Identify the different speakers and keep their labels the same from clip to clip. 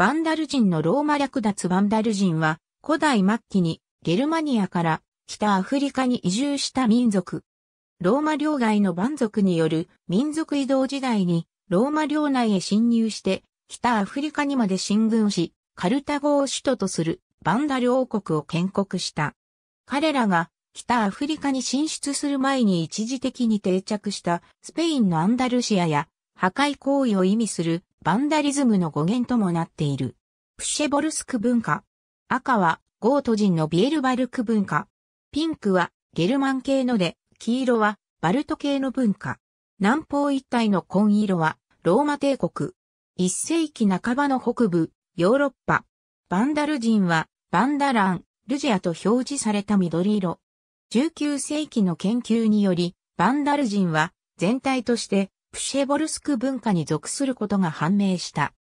Speaker 1: バンダル人のローマ略奪バンダル人は、古代末期にゲルマニアから北アフリカに移住した民族。ローマ領外の蛮族による民族移動時代に、ローマ領内へ侵入して、北アフリカにまで進軍し、カルタゴを首都とするバンダル王国を建国した。彼らが北アフリカに進出する前に一時的に定着したスペインのアンダルシアや破壊行為を意味するバンダリズムの語源ともなっている。プシェボルスク文化。赤はゴート人のビエルバルク文化。ピンクはゲルマン系ので、黄色はバルト系の文化。南方一帯の紺色はローマ帝国。一世紀半ばの北部、ヨーロッパ。バンダル人はバンダラン、ルジアと表示された緑色。19世紀の研究により、バンダル人は全体としてプシェボルスク文化に属することが判明した。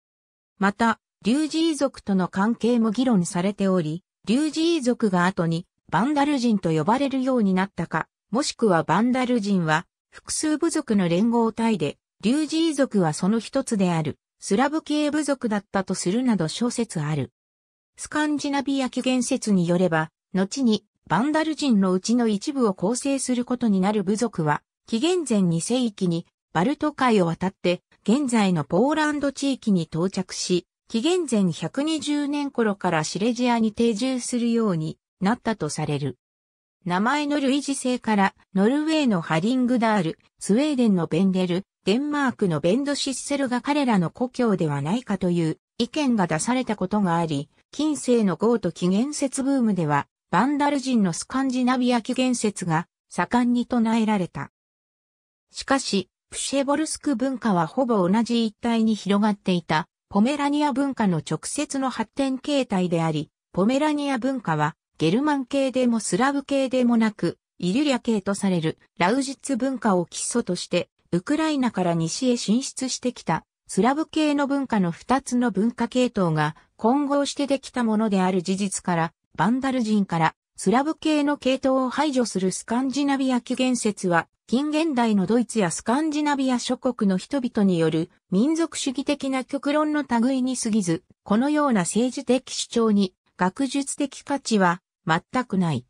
Speaker 1: また、リュージー族との関係も議論されており、リュージー族が後にバンダル人と呼ばれるようになったか、もしくはバンダル人は複数部族の連合体で、リュージー族はその一つである、スラブ系部族だったとするなど小説ある。スカンジナビア起源説によれば、後にバンダル人のうちの一部を構成することになる部族は、紀元前2世紀にバルト海を渡って、現在のポーランド地域に到着し、紀元前120年頃からシレジアに定住するようになったとされる。名前の類似性から、ノルウェーのハリングダール、スウェーデンのベンデル、デンマークのベンドシッセルが彼らの故郷ではないかという意見が出されたことがあり、近世のゴート紀元節ブームでは、バンダル人のスカンジナビア紀元節が盛んに唱えられた。しかし、プシェボルスク文化はほぼ同じ一帯に広がっていた、ポメラニア文化の直接の発展形態であり、ポメラニア文化はゲルマン系でもスラブ系でもなく、イリュリア系とされるラウジツ文化を基礎として、ウクライナから西へ進出してきたスラブ系の文化の二つの文化系統が混合してできたものである事実から、バンダル人からスラブ系の系統を排除するスカンジナビア起源説は近現代のドイツやスカンジナビア諸国の人々による民族主義的な極論の類に過ぎず、このような政治的主張に学術的価値は全くない。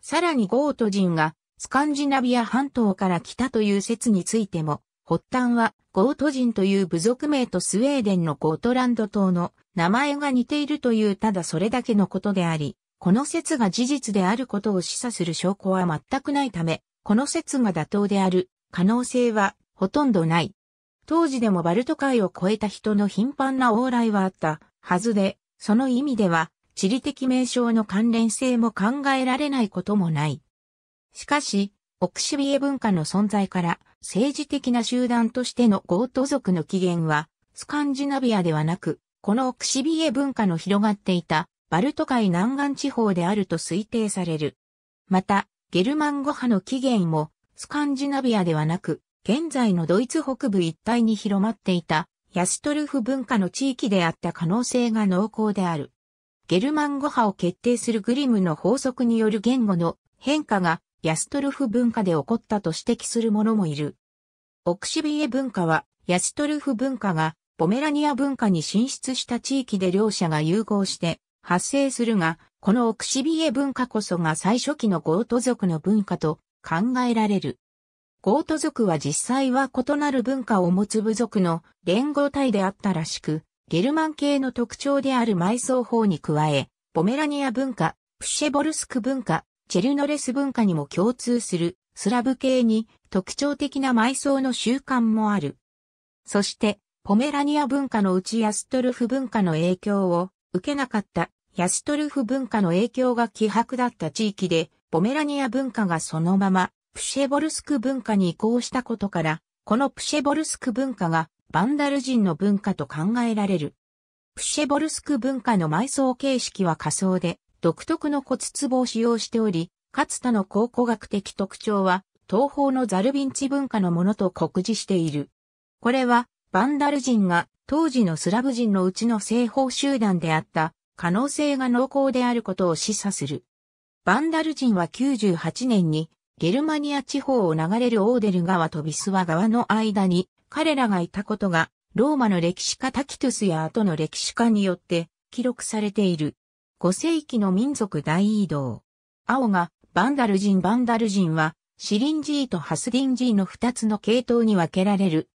Speaker 1: さらにゴート人がスカンジナビア半島から来たという説についても、発端はゴート人という部族名とスウェーデンのゴートランド島の名前が似ているというただそれだけのことであり、この説が事実であることを示唆する証拠は全くないため、この説が妥当である可能性はほとんどない。当時でもバルト海を越えた人の頻繁な往来はあったはずで、その意味では地理的名称の関連性も考えられないこともない。しかし、オクシビエ文化の存在から政治的な集団としてのゴート族の起源はスカンジナビアではなく、このオクシビエ文化の広がっていたバルト海南岸地方であると推定される。また、ゲルマン語派の起源も、スカンジナビアではなく、現在のドイツ北部一帯に広まっていた、ヤストルフ文化の地域であった可能性が濃厚である。ゲルマン語派を決定するグリムの法則による言語の変化がヤストルフ文化で起こったと指摘する者もいる。オクシビエ文化はヤストルフ文化がポメラニア文化に進出した地域で両者が融合して発生するが、このオクシビエ文化こそが最初期のゴート族の文化と考えられる。ゴート族は実際は異なる文化を持つ部族の連合体であったらしく、ゲルマン系の特徴である埋葬法に加え、ポメラニア文化、プシェボルスク文化、チェルノレス文化にも共通するスラブ系に特徴的な埋葬の習慣もある。そして、ポメラニア文化のうちアストルフ文化の影響を受けなかったヤストルフ文化の影響が希薄だった地域で、ポメラニア文化がそのまま、プシェボルスク文化に移行したことから、このプシェボルスク文化がバンダル人の文化と考えられる。プシェボルスク文化の埋葬形式は仮想で、独特の骨壺を使用しており、かつての考古学的特徴は、東方のザルビンチ文化のものと酷似している。これは、バンダル人が当時のスラブ人のうちの西方集団であった可能性が濃厚であることを示唆する。バンダル人は98年にゲルマニア地方を流れるオーデル川とビスワ川の間に彼らがいたことがローマの歴史家タキトゥスや後の歴史家によって記録されている。5世紀の民族大移動。青がバンダル人バンダル人はシリンジーとハスディンジーの2つの系統に分けられる。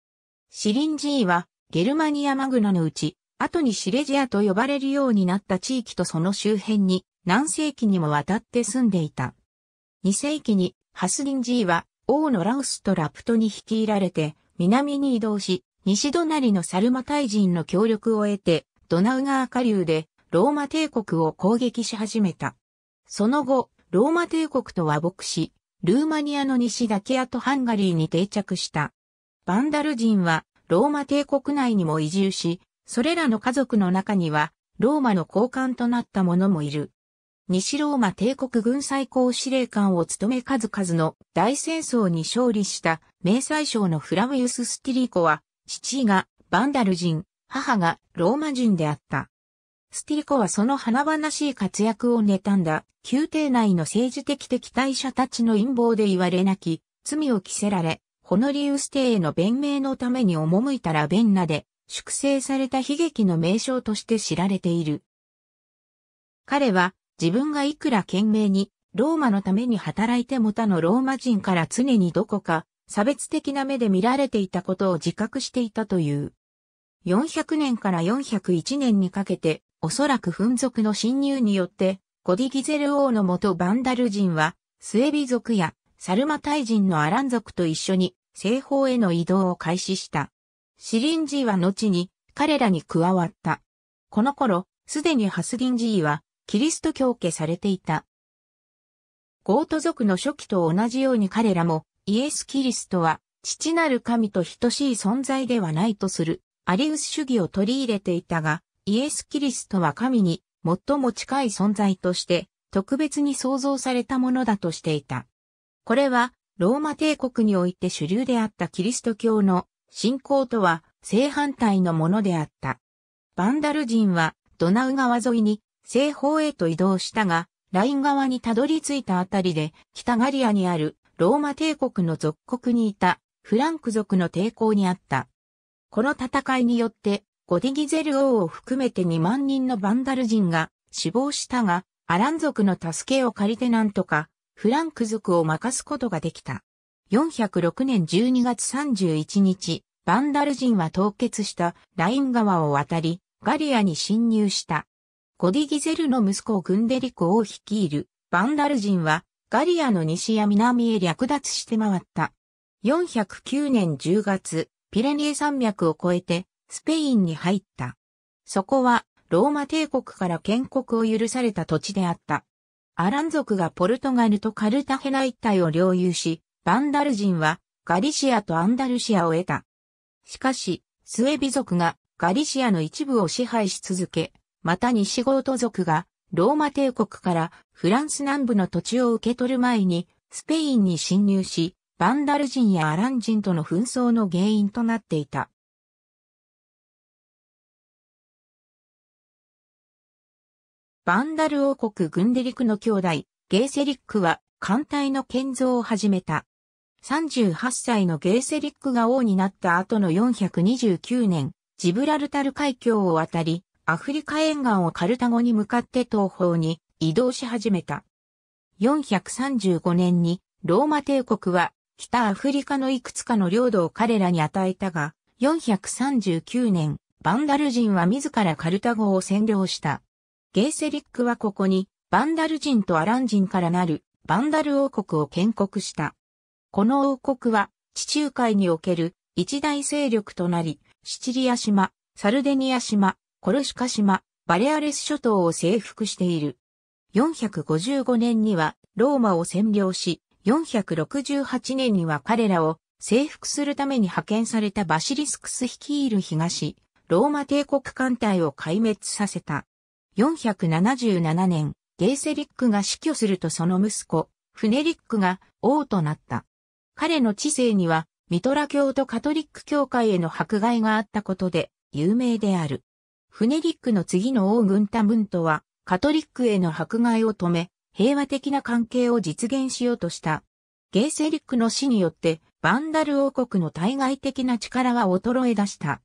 Speaker 1: シリンジーはゲルマニアマグナのうち後にシレジアと呼ばれるようになった地域とその周辺に何世紀にもわたって住んでいた。2世紀にハスリンジーは王のラウスとラプトに率いられて南に移動し、西隣のサルマ大人の協力を得て、ドナウ川下流でローマ帝国を攻撃し始めた。その後、ローマ帝国と和睦し、ルーマニアの西ダキアとハンガリーに定着した。バンダル人はローマ帝国内にも移住し、それらの家族の中には、ローマの高官となった者もいる。西ローマ帝国軍最高司令官を務め数々の大戦争に勝利した名宰相のフラウィウス・スティリコは、父がバンダル人、母がローマ人であった。スティリコはその華々しい活躍を妬んだ、宮廷内の政治的敵対者たちの陰謀で言われなき、罪を着せられ、ホノリウス帝への弁明のために赴いたらベンナで、粛清された悲劇の名称として知られている。彼は自分がいくら懸命にローマのために働いても他のローマ人から常にどこか差別的な目で見られていたことを自覚していたという。400年から401年にかけて、おそらく紛族の侵入によって、コディギゼル王の元バンダル人は、スエビ族やサルマタイ人のアラン族と一緒に西方への移動を開始した。シリンジーは後に彼らに加わった。この頃、すでにハスリンジーはキリスト教家されていた。ゴート族の初期と同じように彼らもイエス・キリストは父なる神と等しい存在ではないとするアリウス主義を取り入れていたが、イエス・キリストは神に最も近い存在として特別に創造されたものだとしていた。これはローマ帝国において主流であったキリスト教の信仰とは正反対のものであった。バンダル人はドナウ川沿いに西方へと移動したが、ライン側にたどり着いたあたりで、北ガリアにあるローマ帝国の属国にいたフランク族の抵抗にあった。この戦いによって、ゴディギゼル王を含めて2万人のバンダル人が死亡したが、アラン族の助けを借りてなんとか、フランク族を任すことができた。406年12月31日、バンダル人は凍結したライン川を渡り、ガリアに侵入した。ゴディギゼルの息子グンデリコを率いるバンダル人はガリアの西や南へ略奪して回った。409年10月、ピレネー山脈を越えてスペインに入った。そこはローマ帝国から建国を許された土地であった。アラン族がポルトガルとカルタヘナ一帯を領有し、バンダル人はガリシアとアンダルシアを得た。しかし、スエビ族がガリシアの一部を支配し続け、また西ゴート族がローマ帝国からフランス南部の土地を受け取る前にスペインに侵入し、バンダル人やアラン人との紛争の原因となっていた。バンダル王国グンデリクの兄弟、ゲーセリックは艦隊の建造を始めた。38歳のゲーセリックが王になった後の429年、ジブラルタル海峡を渡り、アフリカ沿岸をカルタゴに向かって東方に移動し始めた。435年にローマ帝国は北アフリカのいくつかの領土を彼らに与えたが、439年、バンダル人は自らカルタゴを占領した。ゲーセリックはここにバンダル人とアラン人からなるバンダル王国を建国した。この王国は地中海における一大勢力となり、シチリア島、サルデニア島、コルシカ島、バレアレス諸島を征服している。455年にはローマを占領し、468年には彼らを征服するために派遣されたバシリスクス率いる東、ローマ帝国艦隊を壊滅させた。477年、ゲーセリックが死去するとその息子、フネリックが王となった。彼の知性には、ミトラ教とカトリック教会への迫害があったことで、有名である。フネリックの次の王軍タムントは、カトリックへの迫害を止め、平和的な関係を実現しようとした。ゲーセリックの死によって、バンダル王国の対外的な力は衰え出した。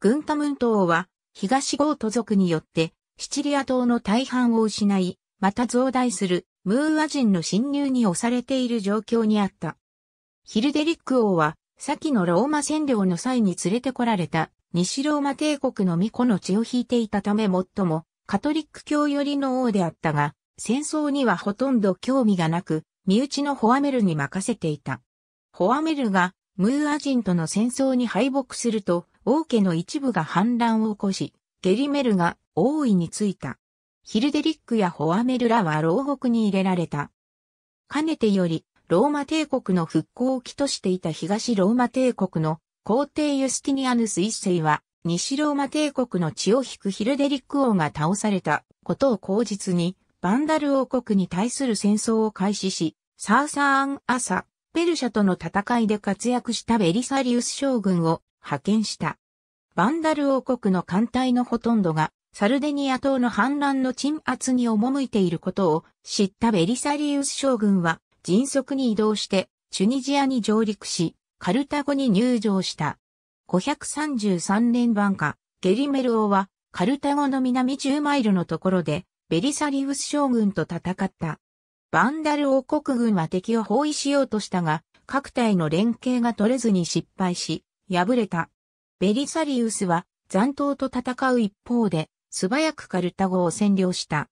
Speaker 1: 軍タムント王は、東ゴート族によって、シチリア島の大半を失い、また増大するムーア人の侵入に押されている状況にあった。ヒルデリック王は、先のローマ占領の際に連れてこられた西ローマ帝国の巫女の血を引いていたため最もカトリック教寄りの王であったが、戦争にはほとんど興味がなく、身内のホアメルに任せていた。ホアメルがムーア人との戦争に敗北すると、王家の一部が反乱を起こし、ゲリメルが王位についた。ヒルデリックやホアメルらは牢獄に入れられた。かねてより、ローマ帝国の復興を期としていた東ローマ帝国の皇帝ユスティニアヌス一世は、西ローマ帝国の血を引くヒルデリック王が倒されたことを口実に、バンダル王国に対する戦争を開始し、サーサーン・アサ、ペルシャとの戦いで活躍したベリサリウス将軍を派遣した。バンダル王国の艦隊のほとんどが、サルデニア島の反乱の鎮圧に赴いていることを知ったベリサリウス将軍は、迅速に移動して、チュニジアに上陸し、カルタゴに入場した。533年版下、ゲリメル王は、カルタゴの南10マイルのところで、ベリサリウス将軍と戦った。バンダル王国軍は敵を包囲しようとしたが、各隊の連携が取れずに失敗し、敗れた。ベリサリウスは残党と戦う一方で、素早くカルタゴを占領した。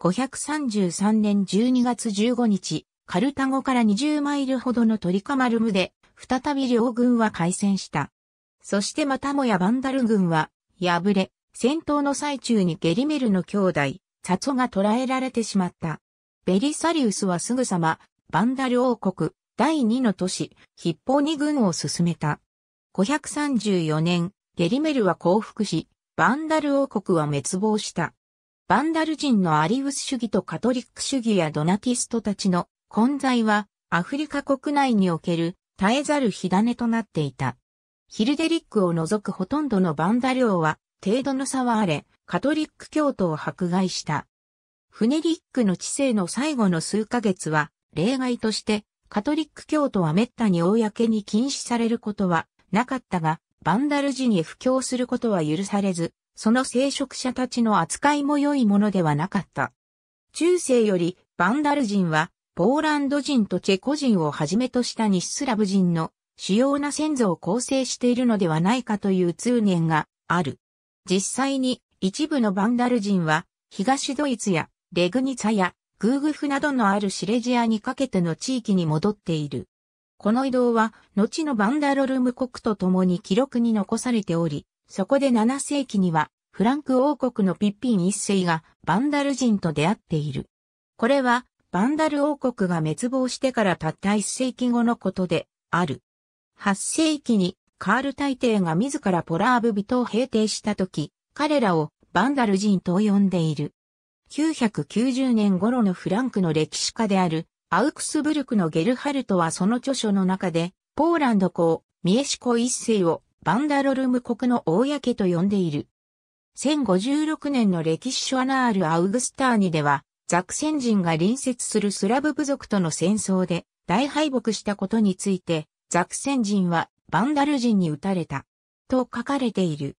Speaker 1: 533年12月15日、カルタゴから20マイルほどのトリカマルムで、再び両軍は開戦した。そしてまたもやバンダル軍は、敗れ、戦闘の最中にゲリメルの兄弟、サツが捕らえられてしまった。ベリサリウスはすぐさま、バンダル王国、第2の都市、筆法に軍を進めた。534年、ゲリメルは降伏し、バンダル王国は滅亡した。バンダル人のアリウス主義とカトリック主義やドナティストたちの混在はアフリカ国内における絶えざる火種となっていた。ヒルデリックを除くほとんどのバンダ領は程度の差はあれ、カトリック教徒を迫害した。フネリックの治世の最後の数ヶ月は例外としてカトリック教徒は滅多に公に禁止されることはなかったが、バンダル時に布教することは許されず、その聖職者たちの扱いも良いものではなかった。中世よりバンダル人はポーランド人とチェコ人をはじめとした西スラブ人の主要な先祖を構成しているのではないかという通念がある。実際に一部のバンダル人は東ドイツやレグニツァやグーグフなどのあるシレジアにかけての地域に戻っている。この移動は後のバンダロルム国と共に記録に残されており、そこで7世紀にはフランク王国のピッピン一世がバンダル人と出会っている。これはバンダル王国が滅亡してからたった一世紀後のことである。八世紀にカール大帝が自らポラーブ人を平定した時、彼らをバンダル人と呼んでいる。990年頃のフランクの歴史家であるアウクスブルクのゲルハルトはその著書の中で、ポーランド公、ミエシコ一世をバンダロルム国の公と呼んでいる。1056年の歴史書アナール・アウグスターニでは、ザクセン人が隣接するスラブ部族との戦争で大敗北したことについて、ザクセン人はバンダル人に撃たれた、と書かれている。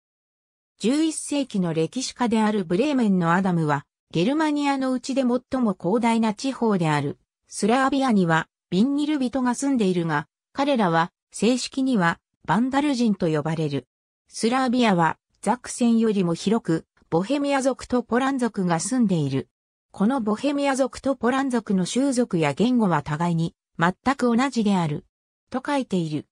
Speaker 1: 11世紀の歴史家であるブレーメンのアダムは、ゲルマニアのうちで最も広大な地方である、スラービアには、ビンニル人が住んでいるが、彼らは、正式には、バンダル人と呼ばれる。スラービアは、ザクセンよりも広く、ボヘミア族とポラン族が住んでいる。このボヘミア族とポラン族の習族や言語は互いに全く同じである。と書いている。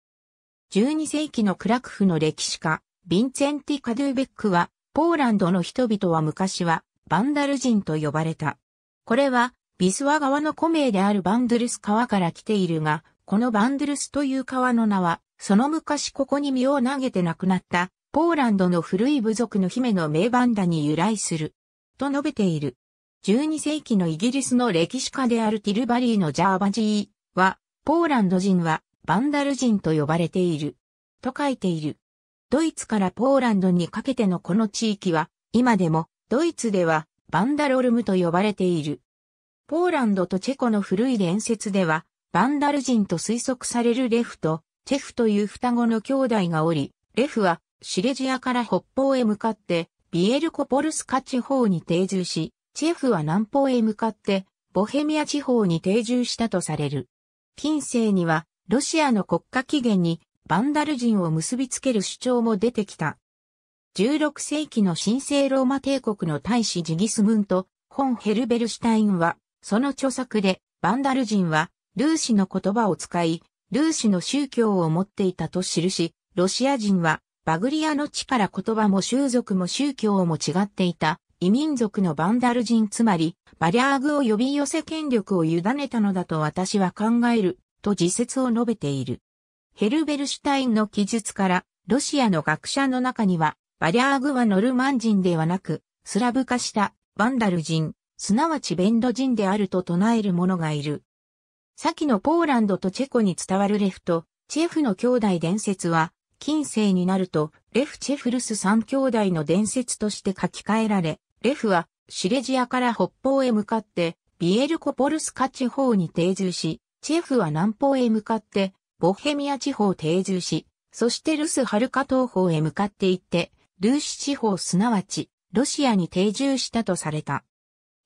Speaker 1: 12世紀のクラクフの歴史家、ヴィンセェンティ・カドゥーベックは、ポーランドの人々は昔はバンダル人と呼ばれた。これは、ビスワ川の古名であるバンドゥルス川から来ているが、このバンドゥルスという川の名は、その昔ここに身を投げて亡くなった、ポーランドの古い部族の姫の名バンダに由来する。と述べている。12世紀のイギリスの歴史家であるティルバリーのジャーバジーは、ポーランド人はバンダル人と呼ばれている。と書いている。ドイツからポーランドにかけてのこの地域は、今でもドイツではバンダロルムと呼ばれている。ポーランドとチェコの古い伝説では、バンダル人と推測されるレフと、チェフという双子の兄弟がおり、レフはシレジアから北方へ向かって、ビエルコポルスカ地方に定住し、チェフは南方へ向かって、ボヘミア地方に定住したとされる。近世には、ロシアの国家起源に、バンダル人を結びつける主張も出てきた。16世紀の神聖ローマ帝国の大使ジギスムント、本ヘルベルシュタインは、その著作で、バンダル人は、ルーシの言葉を使い、ルーシの宗教を持っていたと記し、ロシア人は、バグリアの地から言葉も習俗も宗教も違っていた、異民族のバンダル人つまり、バリャーグを呼び寄せ権力を委ねたのだと私は考える、と自説を述べている。ヘルベルシュタインの記述から、ロシアの学者の中には、バリャーグはノルマン人ではなく、スラブ化したバンダル人、すなわちベンド人であると唱える者がいる。先のポーランドとチェコに伝わるレフと、チェフの兄弟伝説は、近世になると、レフ・チェフルス三兄弟の伝説として書き換えられ、レフはシレジアから北方へ向かって、ビエルコポルスカ地方に定住し、チェフは南方へ向かって、ボヘミア地方定住し、そしてルスハルカ東方へ向かって行って、ルーシ地方すなわち、ロシアに定住したとされた。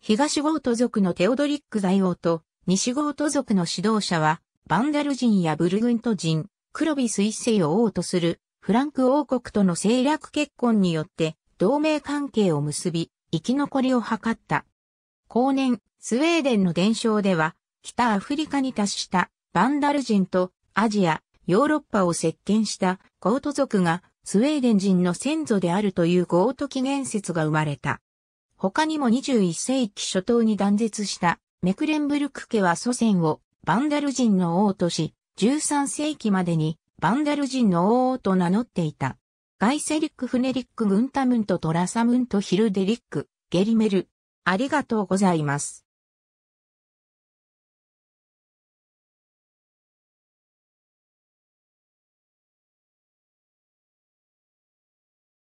Speaker 1: 東ゴート族のテオドリック大王と、西ゴート族の指導者は、バンダル人やブルグント人、クロビス一世を王とする、フランク王国との政略結婚によって、同盟関係を結び、生き残りを図った。後年、スウェーデンの伝承では、北アフリカに達したバンダル人とアジア、ヨーロッパを席巻したゴート族がスウェーデン人の先祖であるというゴート起源説が生まれた。他にも21世紀初頭に断絶したメクレンブルク家は祖先をバンダル人の王とし、13世紀までにバンダル人の王と名乗っていた。ガイセリック・フネリック・グンタムント・トラサムント・ヒルデリック、ゲリメル。ありがとうございます。